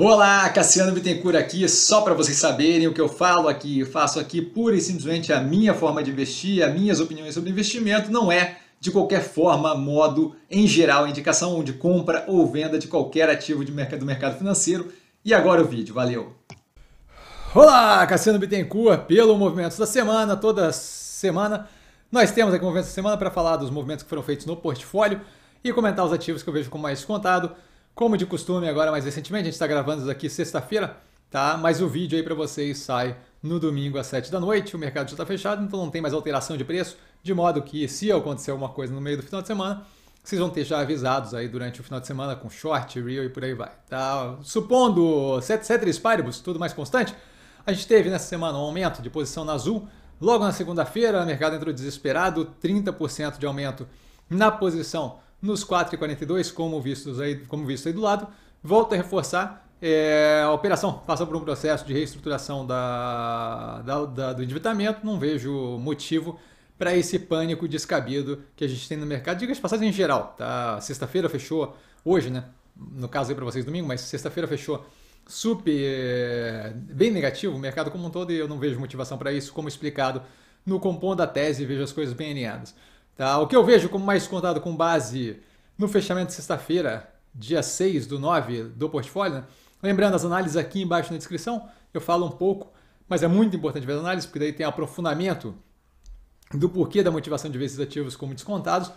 Olá, Cassiano Bittencourt aqui, só para vocês saberem o que eu falo aqui, eu faço aqui pura e simplesmente a minha forma de investir, as minhas opiniões sobre investimento, não é de qualquer forma, modo, em geral, indicação de compra ou venda de qualquer ativo de mercado, do mercado financeiro. E agora o vídeo, valeu! Olá, Cassiano Bittencourt, pelo movimento da Semana, toda semana nós temos aqui o Movimento da Semana para falar dos movimentos que foram feitos no portfólio e comentar os ativos que eu vejo com mais contado. Como de costume, agora mais recentemente, a gente está gravando isso aqui sexta-feira, tá? Mas o vídeo aí para vocês sai no domingo às 7 da noite. O mercado já está fechado, então não tem mais alteração de preço, de modo que se acontecer alguma coisa no meio do final de semana, vocês vão ter já avisados aí durante o final de semana com short, real e por aí vai, tá? Supondo ceteris paribus, tudo mais constante, a gente teve nessa semana um aumento de posição na Azul. Logo na segunda-feira, o mercado entrou desesperado, 30% de aumento na posição nos 4,42, como, vistos aí, como visto aí do lado. Volto a reforçar, é, a operação passa por um processo de reestruturação da, da, da, do endividamento, não vejo motivo para esse pânico descabido que a gente tem no mercado. Diga de passagem em geral, tá? Sexta-feira fechou, hoje, né? No caso aí para vocês domingo, mas sexta-feira fechou super é, bem negativo o mercado como um todo e eu não vejo motivação para isso, como explicado no compom da tese, vejo as coisas bem alinhadas. Tá? O que eu vejo como mais contado com base no fechamento de sexta-feira, dia 6 do 9 do portfólio, né? lembrando as análises aqui embaixo na descrição, eu falo um pouco, mas é muito importante ver as análises, porque daí tem aprofundamento do porquê da motivação de ver esses ativos como descontados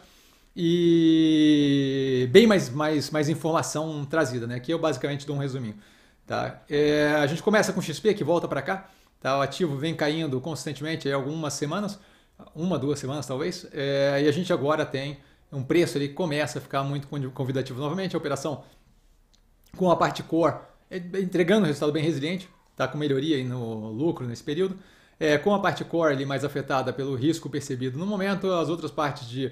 e bem mais, mais, mais informação trazida, né? Aqui eu basicamente dou um resuminho. Tá? É, a gente começa com XP, que volta para cá. Tá? O ativo vem caindo consistentemente há algumas semanas uma, duas semanas talvez, é, e a gente agora tem um preço, ali que começa a ficar muito convidativo novamente, a operação com a parte core é, entregando um resultado bem resiliente, está com melhoria no lucro nesse período, é, com a parte core ali mais afetada pelo risco percebido no momento, as outras partes de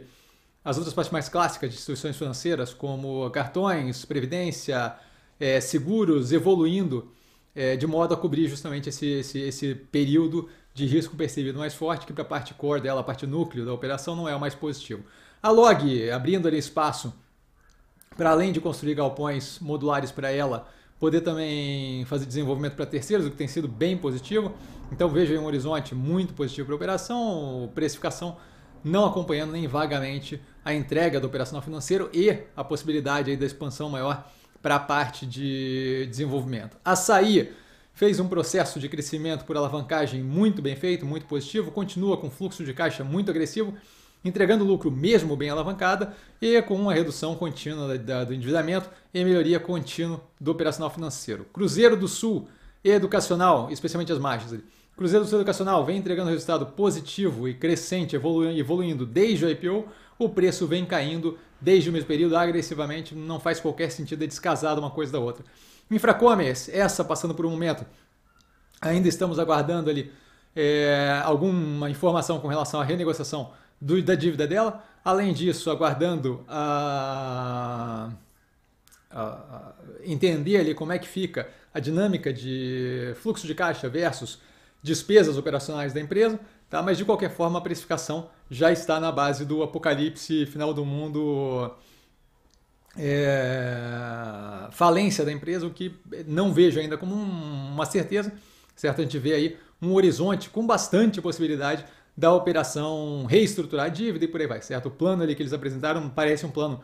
as outras partes mais clássicas de instituições financeiras, como cartões, previdência, é, seguros, evoluindo é, de modo a cobrir justamente esse, esse, esse período de risco percebido mais forte, que para a parte core dela, a parte núcleo da operação, não é o mais positivo. A log, abrindo ali espaço para além de construir galpões modulares para ela, poder também fazer desenvolvimento para terceiros, o que tem sido bem positivo. Então vejo um horizonte muito positivo para a operação, precificação não acompanhando nem vagamente a entrega do operacional financeiro e a possibilidade aí da expansão maior para a parte de desenvolvimento. Açaí fez um processo de crescimento por alavancagem muito bem feito, muito positivo, continua com fluxo de caixa muito agressivo, entregando lucro mesmo bem alavancada e com uma redução contínua do endividamento e melhoria contínua do operacional financeiro. Cruzeiro do Sul, educacional, especialmente as margens. Cruzeiro do Sul Educacional vem entregando resultado positivo e crescente, evoluindo desde o IPO, o preço vem caindo desde o mesmo período agressivamente, não faz qualquer sentido é descasar uma coisa da outra. Infracommerce, essa passando por um momento, ainda estamos aguardando ali é, alguma informação com relação à renegociação do, da dívida dela. Além disso, aguardando a, a, a entender ali como é que fica a dinâmica de fluxo de caixa versus despesas operacionais da empresa, tá? mas de qualquer forma a precificação já está na base do apocalipse, final do mundo, é, falência da empresa, o que não vejo ainda como uma certeza, certo? A gente vê aí um horizonte com bastante possibilidade da operação reestruturar a dívida e por aí vai, certo? O plano ali que eles apresentaram parece um plano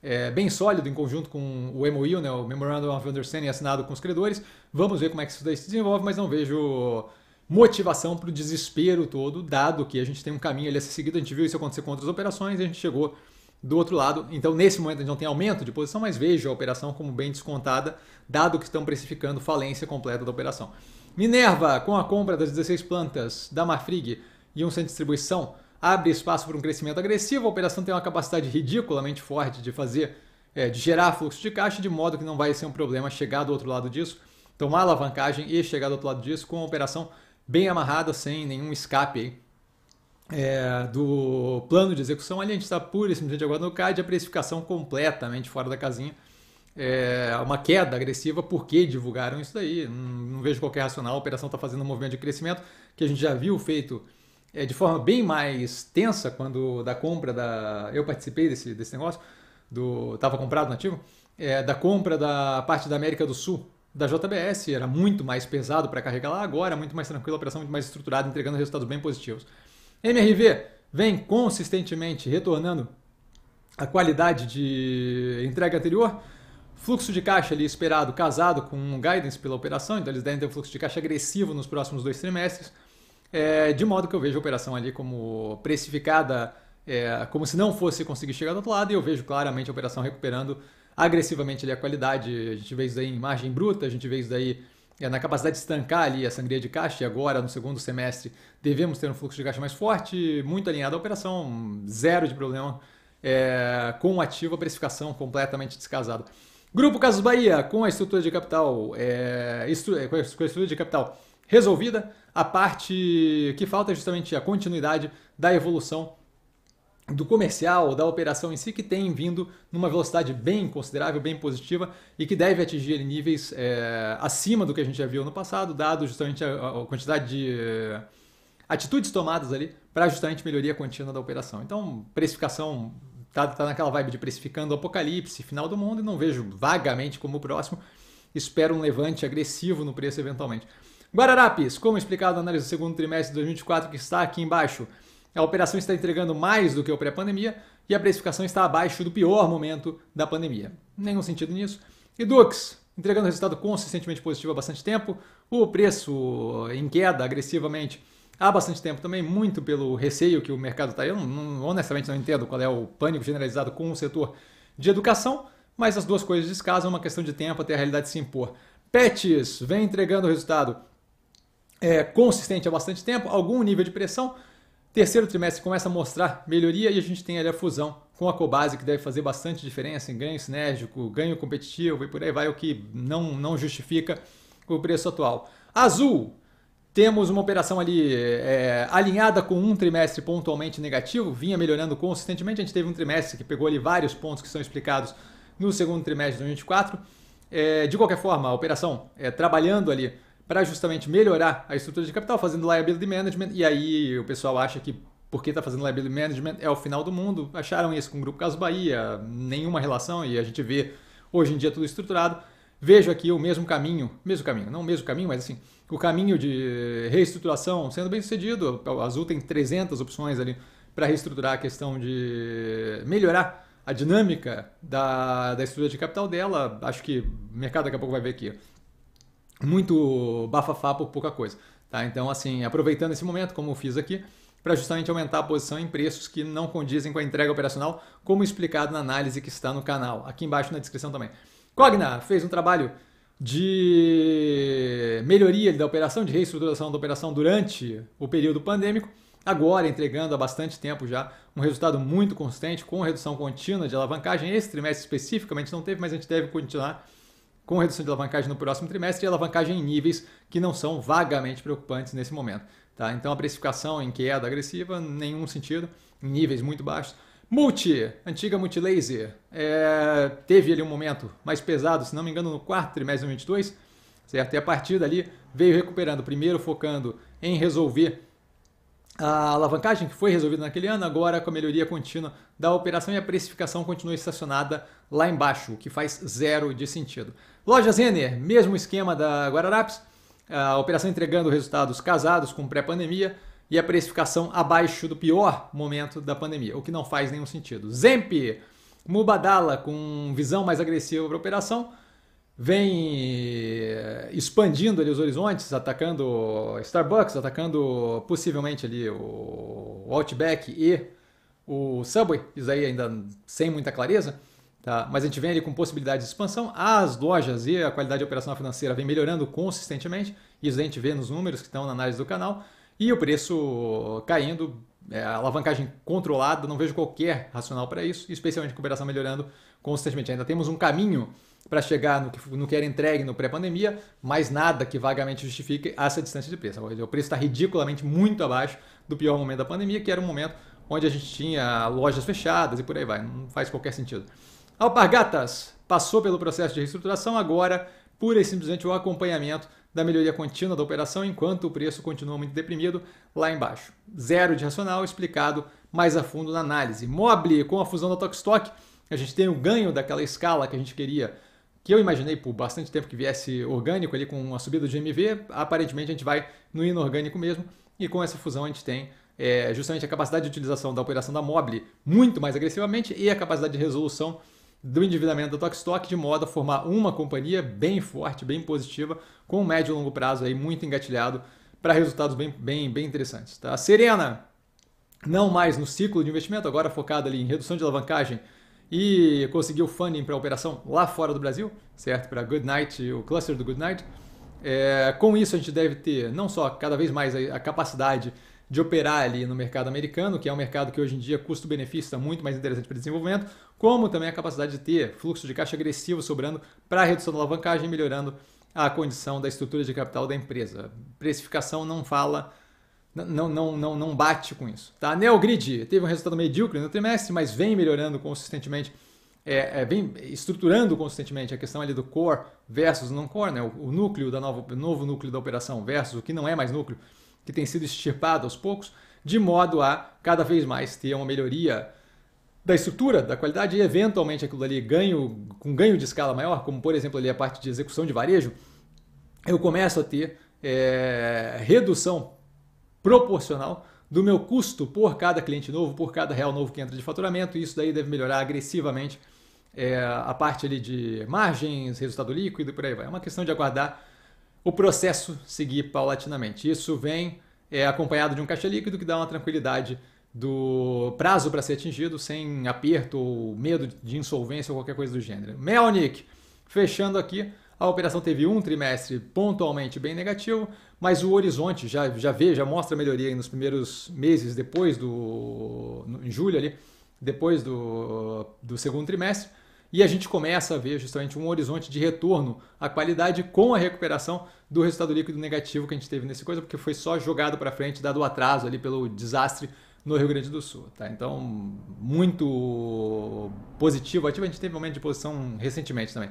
é, bem sólido em conjunto com o MOU, né, o Memorandum of Understanding assinado com os credores. Vamos ver como é que isso daí se desenvolve, mas não vejo motivação para o desespero todo, dado que a gente tem um caminho ali a ser seguido, a gente viu isso acontecer com outras operações e a gente chegou do outro lado. Então, nesse momento, a gente não tem aumento de posição, mas vejo a operação como bem descontada, dado que estão precificando falência completa da operação. Minerva, com a compra das 16 plantas da Marfrig e um centro de distribuição, abre espaço para um crescimento agressivo. A operação tem uma capacidade ridiculamente forte de fazer, é, de gerar fluxo de caixa, de modo que não vai ser um problema chegar do outro lado disso, tomar alavancagem e chegar do outro lado disso com a operação bem amarrada, sem nenhum escape é, do plano de execução. Ali a gente está pura e simplesmente agora no CAD, a precificação completamente fora da casinha. É, uma queda agressiva, porque divulgaram isso daí? Não, não vejo qualquer racional. A operação está fazendo um movimento de crescimento que a gente já viu feito é, de forma bem mais tensa quando da compra da. Eu participei desse, desse negócio, do estava comprado ativo é, da compra da parte da América do Sul da JBS, era muito mais pesado para carregar lá, agora é muito mais tranquila operação, é muito mais estruturada, entregando resultados bem positivos. MRV vem consistentemente retornando a qualidade de entrega anterior, fluxo de caixa ali esperado casado com um guidance pela operação, então eles devem ter um fluxo de caixa agressivo nos próximos dois trimestres, é, de modo que eu vejo a operação ali como precificada, é, como se não fosse conseguir chegar do outro lado, e eu vejo claramente a operação recuperando agressivamente ali a qualidade. A gente vê isso daí em margem bruta, a gente vê isso daí é, na capacidade de estancar ali a sangria de caixa, e agora no segundo semestre devemos ter um fluxo de caixa mais forte, muito alinhado à operação, zero de problema é, com o ativo, a precificação completamente descasada. Grupo Casas Bahia, com a estrutura de capital, é, é com a estrutura de capital resolvida, a parte que falta é justamente a continuidade da evolução do comercial, da operação em si, que tem vindo numa velocidade bem considerável, bem positiva e que deve atingir níveis é, acima do que a gente já viu no passado, dado justamente a, a quantidade de eh, atitudes tomadas ali para justamente melhoria contínua da operação. Então, precificação está tá naquela vibe de precificando o apocalipse, final do mundo, e não vejo vagamente como o próximo. Espero um levante agressivo no preço eventualmente. Guararapes, como explicado na análise do segundo trimestre de 2024 que está aqui embaixo. A operação está entregando mais do que o pré-pandemia e a precificação está abaixo do pior momento da pandemia. Nenhum sentido nisso. E Dux, entregando resultado consistentemente positivo há bastante tempo, o preço em queda agressivamente há bastante tempo também, muito pelo receio que o mercado está. Eu não, honestamente não entendo qual é o pânico generalizado com o setor de educação, mas as duas coisas descasam, é uma questão de tempo até a realidade se impor. Pets vem entregando resultado é, consistente há bastante tempo, algum nível de pressão, Terceiro trimestre começa a mostrar melhoria e a gente tem ali a fusão com a Cobase, que deve fazer bastante diferença em ganho sinérgico, ganho competitivo e por aí vai, o que não, não justifica o preço atual. Azul, temos uma operação ali é, alinhada com um trimestre pontualmente negativo, vinha melhorando consistentemente. A gente teve um trimestre que pegou ali vários pontos que são explicados no segundo trimestre de 2024. É, de qualquer forma, a operação é, trabalhando ali para justamente melhorar a estrutura de capital, fazendo liability management, e aí o pessoal acha que porque está fazendo liability management é o final do mundo. Acharam isso com o Grupo Caso Bahia, nenhuma relação, e a gente vê hoje em dia tudo estruturado. Vejo aqui o mesmo caminho, mesmo caminho, não o mesmo caminho, mas assim, o caminho de reestruturação sendo bem sucedido. O Azul tem 300 opções ali para reestruturar a questão de melhorar a dinâmica da, da estrutura de capital dela. Acho que o mercado daqui a pouco vai ver aqui muito bafafá por pouca coisa. Tá? Então, assim, aproveitando esse momento, como eu fiz aqui, para justamente aumentar a posição em preços que não condizem com a entrega operacional, como explicado na análise que está no canal, aqui embaixo na descrição também. Cogna fez um trabalho de melhoria da operação, de reestruturação da operação durante o período pandêmico, agora entregando há bastante tempo já um resultado muito consistente, com redução contínua de alavancagem. Esse trimestre especificamente não teve, mas a gente deve continuar com redução de alavancagem no próximo trimestre e alavancagem em níveis que não são vagamente preocupantes nesse momento. Tá? Então a precificação em queda agressiva, nenhum sentido, níveis muito baixos. Multi, antiga Multilaser, é, teve ali um momento mais pesado, se não me engano, no quarto trimestre de 2022, certo? E a partir dali veio recuperando, primeiro focando em resolver a alavancagem que foi resolvida naquele ano, agora com a melhoria contínua da operação e a precificação continua estacionada lá embaixo, o que faz zero de sentido. Lojas Zener mesmo esquema da Guararapes, a operação entregando resultados casados com pré-pandemia e a precificação abaixo do pior momento da pandemia, o que não faz nenhum sentido. Zemp, Mubadala com visão mais agressiva para a operação, vem eh, expandindo ali os horizontes, atacando Starbucks, atacando possivelmente ali o Outback e o Subway, isso aí ainda sem muita clareza, tá? mas a gente vem ali com possibilidade de expansão, as lojas e a qualidade operacional financeira vem melhorando consistentemente, isso a gente vê nos números que estão na análise do canal, e o preço caindo, é, alavancagem controlada, não vejo qualquer racional para isso, especialmente com a operação melhorando consistentemente. Ainda temos um caminho para chegar no que, no que era entregue no pré-pandemia, mas nada que vagamente justifique essa distância de preço. O preço está ridiculamente muito abaixo do pior momento da pandemia, que era o momento onde a gente tinha lojas fechadas e por aí vai. Não faz qualquer sentido. Alpargatas passou pelo processo de reestruturação, agora pura e simplesmente o acompanhamento da melhoria contínua da operação, enquanto o preço continua muito deprimido lá embaixo. Zero de racional explicado mais a fundo na análise. Mobile, com a fusão da Tokstok, a gente tem o ganho daquela escala que a gente queria que eu imaginei por bastante tempo que viesse orgânico ali com a subida do GMV, aparentemente a gente vai no inorgânico mesmo, e com essa fusão a gente tem é, justamente a capacidade de utilização da operação da Mobile muito mais agressivamente e a capacidade de resolução do endividamento da Tokstok de modo a formar uma companhia bem forte, bem positiva, com médio e longo prazo aí muito engatilhado para resultados bem, bem, bem interessantes. Tá? Serena, não mais no ciclo de investimento, agora focada ali em redução de alavancagem, e conseguiu funding para a operação lá fora do Brasil, certo? Para Goodnight, o cluster do Goodnight. É, com isso, a gente deve ter não só cada vez mais a, a capacidade de operar ali no mercado americano, que é um mercado que hoje em dia custo-benefício está muito mais interessante para desenvolvimento, como também a capacidade de ter fluxo de caixa agressivo sobrando para redução da alavancagem, melhorando a condição da estrutura de capital da empresa. Precificação não fala não, não, não, não bate com isso. Tá? Neogrid teve um resultado medíocre no trimestre, mas vem melhorando consistentemente, é, é, vem estruturando consistentemente a questão ali do core versus non-core, né? o, o núcleo da nova, novo núcleo da operação versus o que não é mais núcleo, que tem sido extirpado aos poucos, de modo a cada vez mais ter uma melhoria da estrutura, da qualidade e eventualmente aquilo ali ganho com ganho de escala maior, como por exemplo ali a parte de execução de varejo, eu começo a ter é, redução proporcional do meu custo por cada cliente novo, por cada real novo que entra de faturamento. Isso daí deve melhorar agressivamente é, a parte ali de margens, resultado líquido e por aí vai. É uma questão de aguardar o processo seguir paulatinamente. Isso vem é, acompanhado de um caixa líquido que dá uma tranquilidade do prazo para ser atingido sem aperto ou medo de insolvência ou qualquer coisa do gênero. Melnick, fechando aqui, a operação teve um trimestre pontualmente bem negativo, mas o horizonte já, já vê, já mostra melhoria nos primeiros meses depois do. em julho ali, depois do, do segundo trimestre. E a gente começa a ver justamente um horizonte de retorno à qualidade com a recuperação do resultado líquido negativo que a gente teve nesse coisa, porque foi só jogado para frente, dado o atraso ali pelo desastre no Rio Grande do Sul. Tá? Então, muito positivo, ativo. A gente teve um momento de posição recentemente também.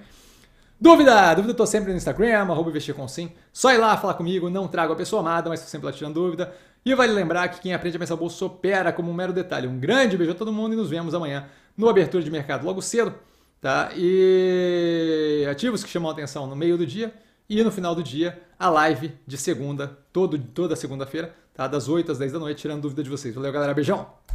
Dúvida? Dúvida eu tô sempre no Instagram, arroba investir com sim. Só ir lá falar comigo, não trago a pessoa amada, mas tô sempre lá tirando dúvida. E vale lembrar que quem aprende a pensar bolsa opera como um mero detalhe. Um grande beijo a todo mundo e nos vemos amanhã no Abertura de Mercado logo cedo. Tá? E ativos que chamam a atenção no meio do dia e no final do dia a live de segunda, todo, toda segunda-feira, tá? das 8 às 10 da noite, tirando dúvida de vocês. Valeu, galera. Beijão!